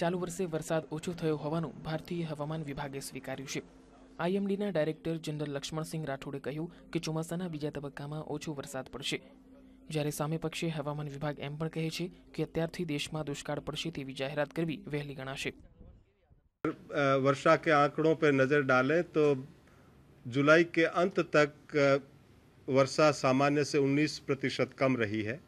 ચાલુ વર્ષે વરસાદ ઓછો થયો હોવાનું ભારતીય હવામાન વિભાગે સ્વીકાર્યું છે આઈએમડીના ડાયરેક્ટર જનરલ લક્ષ્મણસિંહ રાઠોડે કહ્યું કે ચોમાસાના બીજા તબક્કામાં ઓછો વરસાદ પડશે જ્યારે સામે પક્ષે હવામાન વિભાગ એમ પણ કહે છે કે અત્યારથી દેશમાં દુષ્કાળ પડશે તેવી જાહેરાત કરવી વહેલી ગણાશે વર્ષા કે આંકડો પર નજર ડાલે તો જુલાઈ કે અંત તક વર્ષા સામાન્ય સે 19 પ્રતિશત કમ રહી है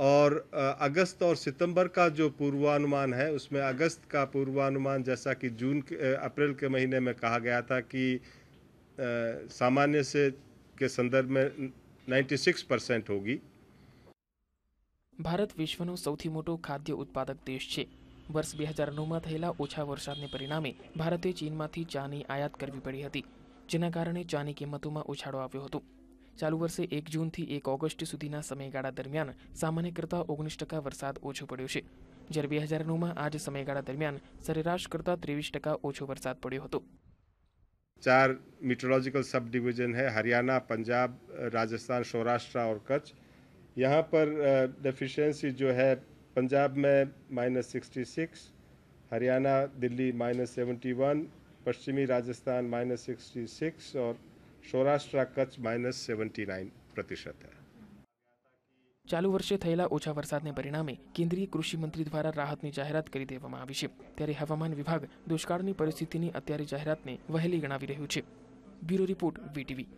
और अगस्त और सितंबर का जो पूर्वानुमान है उसमें अगस्त का पूर्वानुमान जैसा कि जून के अप्रैल के महीने में कहा गया था कि सामान्य से के संदर्भ में 96 પરસેન્ટ હોગી ભારત વિશ્વનો સૌથી મોટો ખાદ્ય ઉત્પાદક દેશ છે વર્ષ બે હજાર નવમાં થયેલા ઓછા વરસાદને પરિણામે ભારતે ચીનમાંથી ચાની આયાત કરવી પડી હતી જેના કારણે ચાની કિંમતોમાં ઉછાળો આવ્યો હતો चालू वर्ष से 1 जून थी 1 अगस्त સુધીના સમયગાળા દરમિયાન સામાન્ય કરતાં 19% વરસાદ ઓછો પડ્યો છે જ્યારે 2009 માં આ જ સમયગાળા દરમિયાન સરેરાશ કરતાં 23% ઓછો વરસાદ પડ્યો હતો ચાર મેટરોલોજિકલ સબડિવિઝન છે હરિયાણા પંજાબ રાજસ્થાન સૌરાષ્ટ્ર અને કચ્છ અહીં પર ડિફિશિયન્સી જો છે પંજાબમાં -66 હરિયાણા દિલ્હી -71 પશ્ચિમી રાજસ્થાન -66 ઓર Saurashtra Kutch minus seventy nine પ્રતિશત ચાલુ વર્ષે થયેલા ઓછા વરસાદને પરિણામે કેન્દ્રીય કૃષિ મંત્રી દ્વારા રાહતની જાહેરાત કરી દેવામાં આવી છે ત્યારે હવામાન વિભાગ દુષ્કાળની પરિસ્થિતિની અત્યારે જાહેરાતને વહેલી ગણાવી રહ્યું છે બ્યુરો રિપોર્ટ વીટીવી